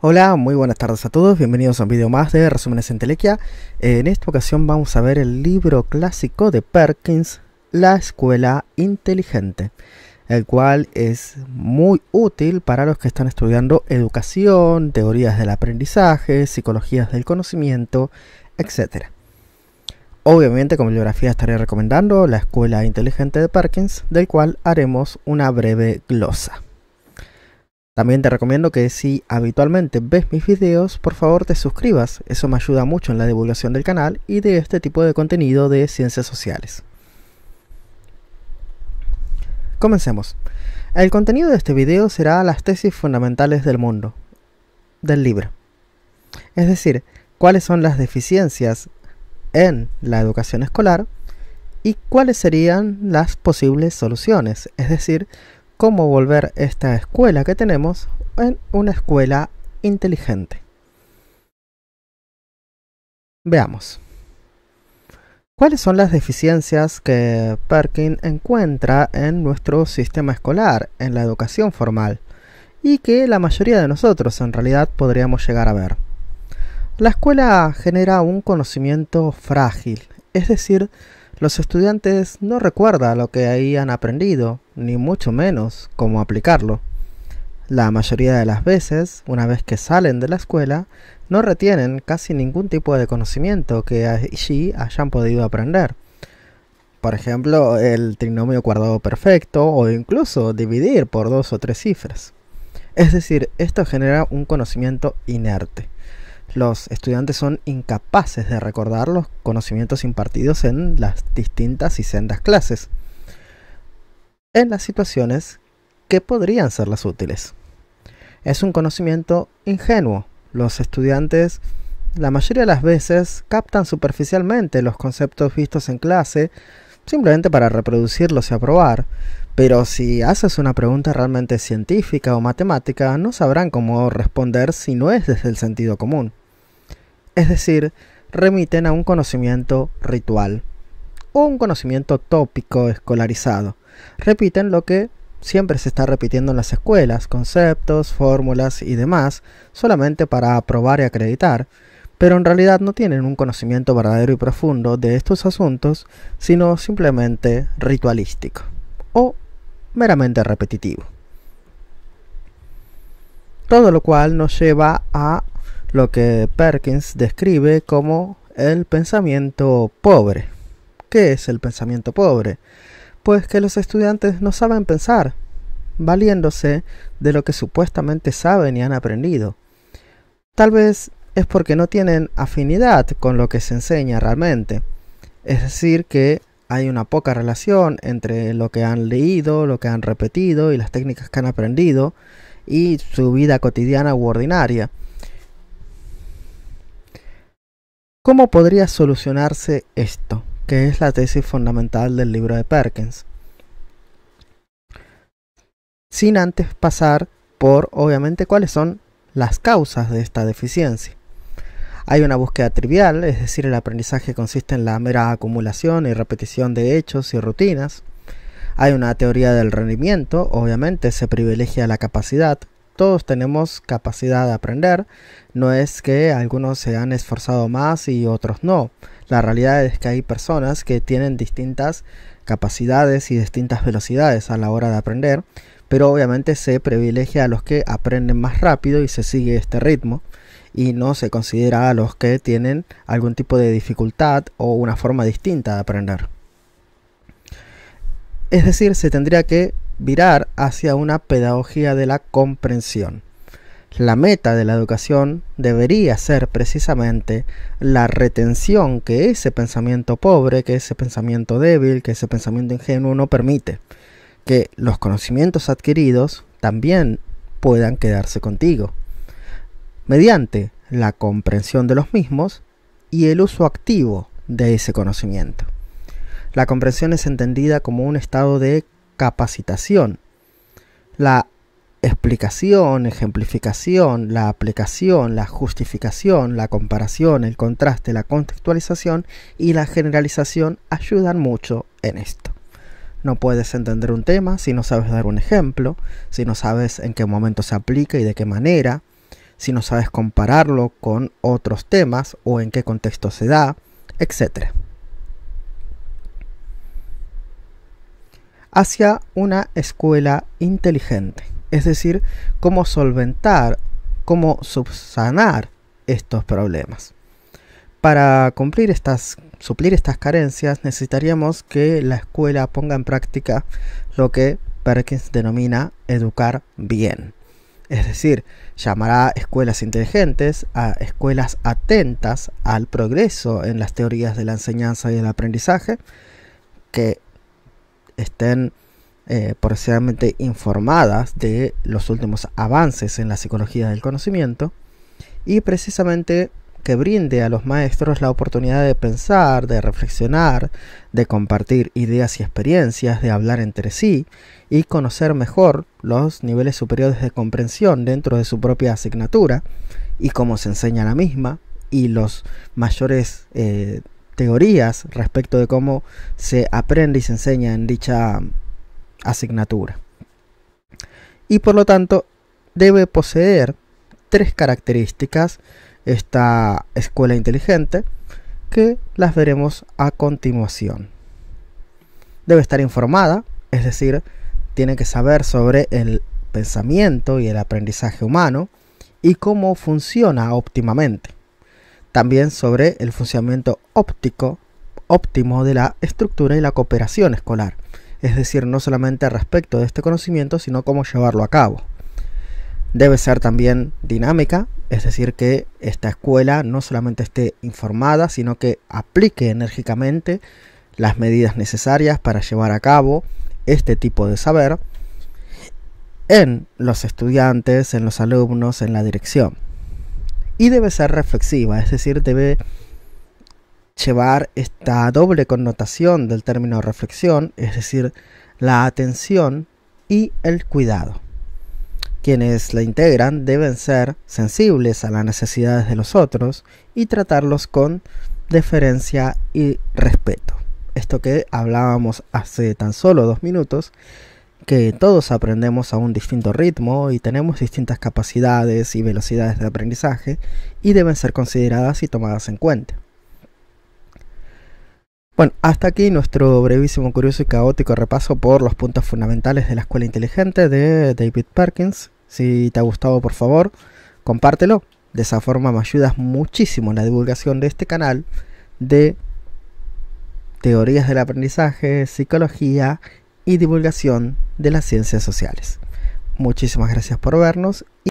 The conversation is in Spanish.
Hola, muy buenas tardes a todos, bienvenidos a un vídeo más de Resúmenes en Telequia. En esta ocasión vamos a ver el libro clásico de Perkins, La Escuela Inteligente, el cual es muy útil para los que están estudiando educación, teorías del aprendizaje, psicologías del conocimiento, etc. Obviamente como bibliografía estaré recomendando La Escuela Inteligente de Perkins, del cual haremos una breve glosa. También te recomiendo que si habitualmente ves mis videos, por favor te suscribas, eso me ayuda mucho en la divulgación del canal y de este tipo de contenido de ciencias sociales. Comencemos. El contenido de este video será las tesis fundamentales del mundo, del libro. Es decir, cuáles son las deficiencias en la educación escolar y cuáles serían las posibles soluciones, es decir, cómo volver esta escuela que tenemos en una escuela inteligente. Veamos. ¿Cuáles son las deficiencias que Perkin encuentra en nuestro sistema escolar, en la educación formal, y que la mayoría de nosotros en realidad podríamos llegar a ver? La escuela genera un conocimiento frágil, es decir, los estudiantes no recuerdan lo que ahí han aprendido, ni mucho menos cómo aplicarlo. La mayoría de las veces, una vez que salen de la escuela, no retienen casi ningún tipo de conocimiento que allí hayan podido aprender. Por ejemplo, el trinomio cuadrado perfecto o incluso dividir por dos o tres cifras. Es decir, esto genera un conocimiento inerte, los estudiantes son incapaces de recordar los conocimientos impartidos en las distintas y sendas clases, en las situaciones que podrían ser las útiles. Es un conocimiento ingenuo. Los estudiantes la mayoría de las veces captan superficialmente los conceptos vistos en clase simplemente para reproducirlos y aprobar, pero si haces una pregunta realmente científica o matemática no sabrán cómo responder si no es desde el sentido común es decir, remiten a un conocimiento ritual o un conocimiento tópico escolarizado. Repiten lo que siempre se está repitiendo en las escuelas, conceptos, fórmulas y demás, solamente para aprobar y acreditar, pero en realidad no tienen un conocimiento verdadero y profundo de estos asuntos, sino simplemente ritualístico o meramente repetitivo. Todo lo cual nos lleva a lo que Perkins describe como el pensamiento pobre. ¿Qué es el pensamiento pobre? Pues que los estudiantes no saben pensar, valiéndose de lo que supuestamente saben y han aprendido. Tal vez es porque no tienen afinidad con lo que se enseña realmente. Es decir, que hay una poca relación entre lo que han leído, lo que han repetido y las técnicas que han aprendido y su vida cotidiana u ordinaria. ¿Cómo podría solucionarse esto, que es la tesis fundamental del libro de Perkins? Sin antes pasar por, obviamente, cuáles son las causas de esta deficiencia. Hay una búsqueda trivial, es decir, el aprendizaje consiste en la mera acumulación y repetición de hechos y rutinas. Hay una teoría del rendimiento, obviamente se privilegia la capacidad, todos tenemos capacidad de aprender, no es que algunos se han esforzado más y otros no. La realidad es que hay personas que tienen distintas capacidades y distintas velocidades a la hora de aprender, pero obviamente se privilegia a los que aprenden más rápido y se sigue este ritmo y no se considera a los que tienen algún tipo de dificultad o una forma distinta de aprender. Es decir, se tendría que virar hacia una pedagogía de la comprensión. La meta de la educación debería ser precisamente la retención que ese pensamiento pobre, que ese pensamiento débil, que ese pensamiento ingenuo no permite. Que los conocimientos adquiridos también puedan quedarse contigo. Mediante la comprensión de los mismos y el uso activo de ese conocimiento. La comprensión es entendida como un estado de capacitación. La explicación, ejemplificación, la aplicación, la justificación, la comparación, el contraste, la contextualización y la generalización ayudan mucho en esto. No puedes entender un tema si no sabes dar un ejemplo, si no sabes en qué momento se aplica y de qué manera, si no sabes compararlo con otros temas o en qué contexto se da, etc. hacia una escuela inteligente, es decir, cómo solventar, cómo subsanar estos problemas. Para cumplir estas, suplir estas carencias necesitaríamos que la escuela ponga en práctica lo que Perkins denomina educar bien. Es decir, llamará escuelas inteligentes a escuelas atentas al progreso en las teorías de la enseñanza y el aprendizaje, que estén eh, informadas de los últimos avances en la psicología del conocimiento y precisamente que brinde a los maestros la oportunidad de pensar, de reflexionar, de compartir ideas y experiencias, de hablar entre sí y conocer mejor los niveles superiores de comprensión dentro de su propia asignatura y cómo se enseña la misma y los mayores eh, teorías respecto de cómo se aprende y se enseña en dicha asignatura. Y por lo tanto, debe poseer tres características esta escuela inteligente que las veremos a continuación. Debe estar informada, es decir, tiene que saber sobre el pensamiento y el aprendizaje humano y cómo funciona óptimamente también sobre el funcionamiento óptico óptimo de la estructura y la cooperación escolar, es decir, no solamente respecto de este conocimiento, sino cómo llevarlo a cabo. Debe ser también dinámica, es decir, que esta escuela no solamente esté informada, sino que aplique enérgicamente las medidas necesarias para llevar a cabo este tipo de saber en los estudiantes, en los alumnos, en la dirección y debe ser reflexiva, es decir, debe llevar esta doble connotación del término reflexión, es decir, la atención y el cuidado. Quienes la integran deben ser sensibles a las necesidades de los otros y tratarlos con deferencia y respeto. Esto que hablábamos hace tan solo dos minutos que todos aprendemos a un distinto ritmo y tenemos distintas capacidades y velocidades de aprendizaje y deben ser consideradas y tomadas en cuenta. Bueno, hasta aquí nuestro brevísimo, curioso y caótico repaso por los puntos fundamentales de la escuela inteligente de David Perkins. Si te ha gustado, por favor, compártelo. De esa forma me ayudas muchísimo en la divulgación de este canal de teorías del aprendizaje, psicología y divulgación de las ciencias sociales. Muchísimas gracias por vernos.